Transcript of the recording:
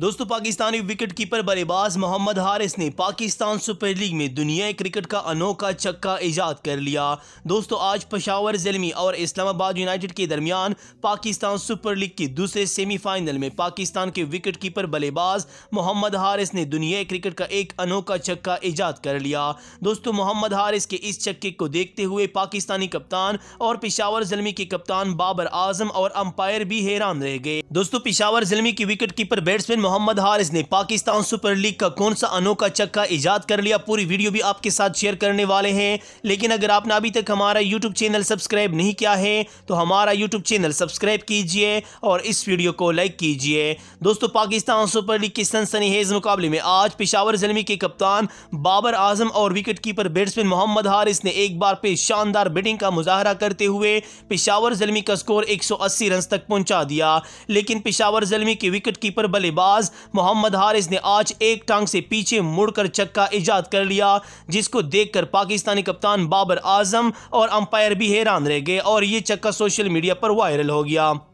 दोस्तों Pakistani wicket keeper बल्लेबाज मोहम्मद हारिस ने पाकिस्तान सुपर लीग में दुनिया क्रिकेट का अनोखा छक्का ईजाद कर लिया दोस्तों आज पशावर जलमी और इस्लामाबाद यूनाइटेड के दरमियान पाकिस्तान सुपर लीग के दूसरे सेमीफाइनल में पाकिस्तान के विकेट कीपर बल्लेबाज मोहम्मद हारिस ने दुनिया क्रिकेट का एक अनोखा छक्का ईजाद कर लिया दोस्तों मोहम्मद हारिस के इस छक्के को देखते हुए पाकिस्तानी कप्तान और पिशावर जलमी के कप्तान बाबर आजम और अंपायर भी हैरान रह गए दोस्तों पिशावर जलमी के wicket keeper batsman Mohammad Haris ने पाकिस्तान सुपर लीग का कौन सा अनोखा चक्का ईजाद कर लिया पूरी वीडियो भी आपके साथ शेयर करने वाले हैं लेकिन अगर आपने अभी तक हमारा यूट्यूब चैनल सब्सक्राइब नहीं किया है तो हमारा यूट्यूब चैनल सब्सक्राइब कीजिए और इस वीडियो को लाइक कीजिए दोस्तों पाकिस्तान सुपर लीग के सनसनी हेज मुकाबले में आज पिशावर जलमी के कप्तान बाबर आजम और विकेटकीपर बैट्समैन मोहम्मद हारिस ने एक बार फिर शानदार बैटिंग का मुजाहरा करते हुए पिशावर जलमी का स्कोर एक 180 रन तक पहुंचा दिया लेकिन पिशावर जलमी के विकेट कीपर बल्लेबाज बल्लेबाज मोहम्मद हारिस ने आज एक टांग से पीछे मुड़कर चक्का ईजाद कर लिया जिसको देखकर पाकिस्तानी कप्तान बाबर आजम और अंपायर भी हैरान रह गए और ये चक्का सोशल मीडिया पर वायरल हो गया